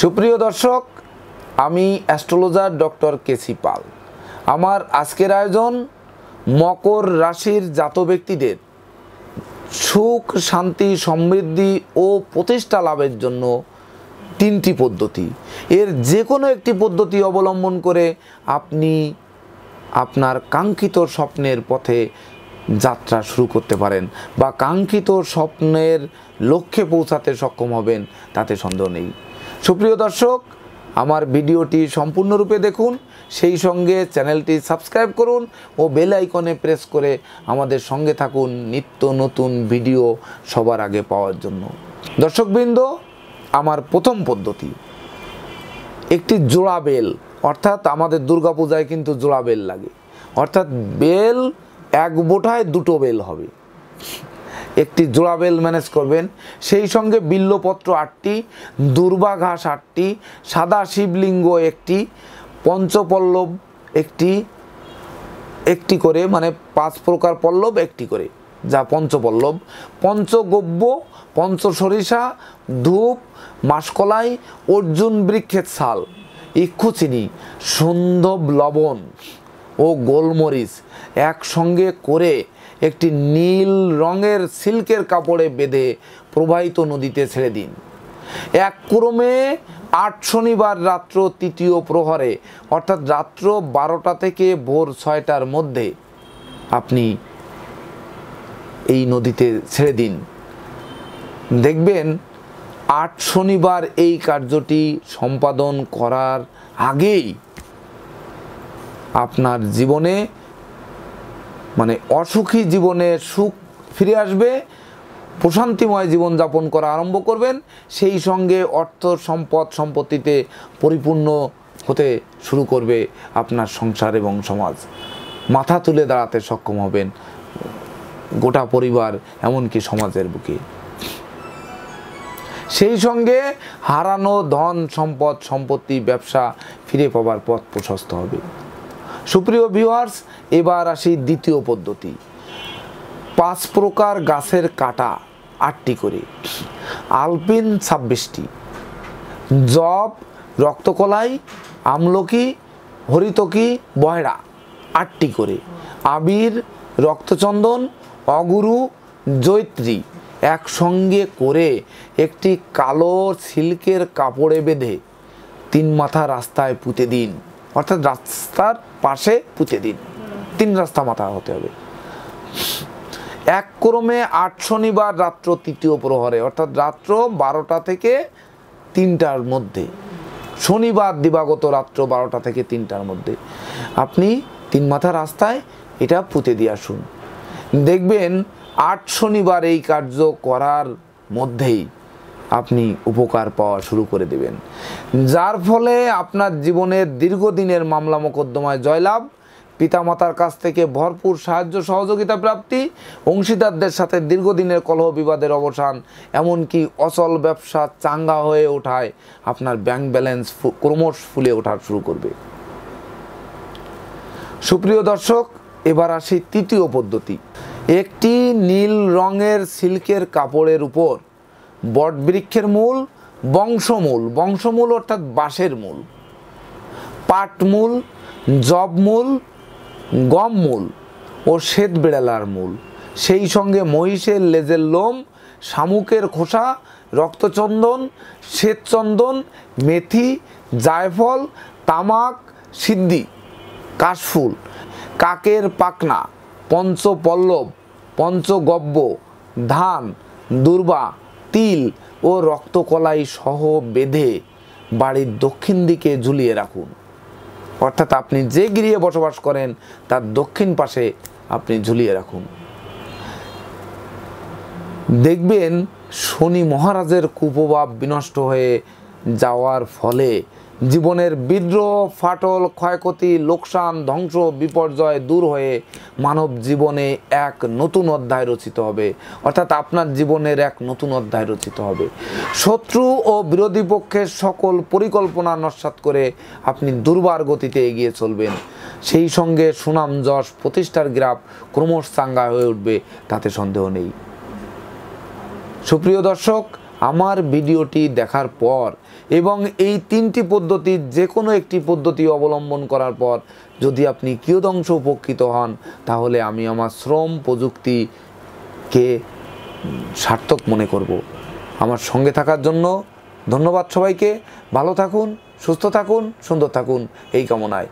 সুপ্রিয় দর্শক আমি অ্যাস্ট্রোলজার ডক্টর কেসি পাল আমার আজকের আয়োজন মকর রাশির জাত ব্যক্তিদের সুখ শান্তি সমৃদ্ধি ও প্রতিষ্ঠা লাভের জন্য তিনটি পদ্ধতি এর যে কোনো একটি পদ্ধতি অবলম্বন করে আপনি আপনার কাঙ্ক্ষিত স্বপ্নের পথে যাত্রা শুরু করতে পারেন বা কাঙ্ক্ষিত স্বপ্নের লক্ষ্যে পৌঁছাতে সক্ষম হবেন তাতে সন্দেহ নেই সুপ্রিয় দর্শক আমার ভিডিওটি সম্পূর্ণরূপে দেখুন সেই সঙ্গে চ্যানেলটি সাবস্ক্রাইব করুন ও বেল আইকনে প্রেস করে আমাদের সঙ্গে থাকুন নিত্য নতুন ভিডিও সবার আগে পাওয়ার জন্য দর্শকবৃন্দ আমার প্রথম পদ্ধতি একটি জোড়া বেল অর্থাৎ আমাদের দুর্গাপূজায় কিন্তু জোড়া বেল লাগে অর্থাৎ বেল এক বোঠায় দুটো বেল হবে একটি জোড়াবেল ম্যানেজ করবেন সেই সঙ্গে বিল্লপত্র আটটি দুর্বা ঘাস আটটি সাদা শিবলিঙ্গ একটি পঞ্চপল্লব একটি একটি করে মানে পাঁচ প্রকার পল্লব একটি করে যা পঞ্চপল্লব পঞ্চগব্য সরিষা ধূপ মাসকলাই অর্জুন বৃক্ষের ছাল ইক্ষুচিনি সন্ধব লবণ ও গোলমরিচ একসঙ্গে করে একটি নীল রঙের সিল্কের কাপড়ে বেঁধে প্রবাহিত নদীতে ছেড়ে দিন এক ক্রমে আট শনিবার রাত্র তৃতীয় প্রহরে অর্থাৎ রাত্র বারোটা থেকে ভোর ছয়টার মধ্যে আপনি এই নদীতে ছেড়ে দিন দেখবেন আট শনিবার এই কার্যটি সম্পাদন করার আগেই আপনার জীবনে মানে অসুখী জীবনে সুখ ফিরে আসবে প্রশান্তিময় জীবনযাপন করা আরম্ভ করবেন সেই সঙ্গে অর্থ সম্পদ সম্পত্তিতে পরিপূর্ণ হতে শুরু করবে আপনার সংসার এবং সমাজ মাথা তুলে দাঁড়াতে সক্ষম হবেন গোটা পরিবার এমনকি সমাজের বুকে সেই সঙ্গে হারানো ধন সম্পদ সম্পত্তি ব্যবসা ফিরে পাবার পথ প্রশস্ত হবে সুপ্রিয় ভিউয়ার্স এবার আসি দ্বিতীয় পদ্ধতি পাঁচ প্রকার গাছের কাটা আটটি করে আলপিন ছাব্বিশটি জব রক্তকলাই আমলকি হরিতকি বয়রা আটটি করে আবির রক্তচন্দন অগুরু জৈত্রী একসঙ্গে করে একটি কালো সিল্কের কাপড়ে বেঁধে তিন মাথা রাস্তায় পুঁতে দিন অর্থাৎ রাস্তার পাশে পুঁতে দিন তিন রাস্তা মাথা হতে হবে এক ক্রমে আট শনিবার রাত্র তৃতীয় প্রহরে অর্থাৎ রাত্র বারোটা থেকে তিনটার মধ্যে শনিবার দিবাগত রাত্র বারোটা থেকে তিনটার মধ্যে আপনি তিন মাথা রাস্তায় এটা পুঁতে দিয়ে আসুন দেখবেন আট শনিবার এই কার্য করার মধ্যেই আপনি উপকার পাওয়া শুরু করে দেবেন যার ফলে আপনার জীবনের দীর্ঘদিনের মামলা মোকদ্দমায় জয়লাভ পিতামাতার কাছ থেকে ভরপুর সাহায্য সহযোগিতা প্রাপ্তি অংশীদারদের সাথে দীর্ঘদিনের কলহ বিবাদের অবসান এমনকি অচল ব্যবসা চাঙ্গা হয়ে ওঠায় আপনার ব্যাংক ব্যালেন্স ক্রমশ ফুলে ওঠার শুরু করবে সুপ্রিয় দর্শক এবার আসি তৃতীয় পদ্ধতি একটি নীল রঙের সিল্কের কাপড়ের উপর বটবৃক্ষের মূল বংশমূল বংশমূল অর্থাৎ বাঁশের মূল পাটমূল জবমূল গমমূল ও শ্বেত বিড়ালার মূল সেই সঙ্গে মহিষের লেজের লোম শামুকের খোসা রক্তচন্দন শ্বেতচন্দন মেথি জায়ফল তামাক সিদ্ধি কাশফুল কাকের পাকনা পঞ্চপল্লব পঞ্চগব্য ধান দুর্বা তিল ও রক্তকলাই সহ বেঁধে বাড়ির দক্ষিণ দিকে ঝুলিয়ে রাখুন অর্থাৎ আপনি যে গৃহে বসবাস করেন তার দক্ষিণ পাশে আপনি ঝুলিয়ে রাখুন দেখবেন শনি মহারাজের কুপ্রভাব বিনষ্ট হয়ে যাওয়ার ফলে জীবনের বিদ্রোহ ফাটল ক্ষয়ক্ষতি লোকসান ধ্বংস বিপর্যয় দূর হয়ে মানব জীবনে এক নতুন অধ্যায় রচিত হবে অর্থাৎ আপনার জীবনের এক নতুন অধ্যায় রচিত হবে শত্রু ও বিরোধী পক্ষের সকল পরিকল্পনা নস্বাত করে আপনি দুর্বার গতিতে এগিয়ে চলবেন সেই সঙ্গে সুনাম যশ প্রতিষ্ঠার গ্রাফ ক্রমশ চাঙ্গা হয়ে উঠবে তাতে সন্দেহ নেই সুপ্রিয় দর্শক আমার ভিডিওটি দেখার পর এবং এই তিনটি পদ্ধতির যে কোনো একটি পদ্ধতি অবলম্বন করার পর যদি আপনি কিয়দংশ উপকৃত হন তাহলে আমি আমার শ্রম প্রযুক্তিকে সার্থক মনে করব। আমার সঙ্গে থাকার জন্য ধন্যবাদ সবাইকে ভালো থাকুন সুস্থ থাকুন সুন্দর থাকুন এই কামনায়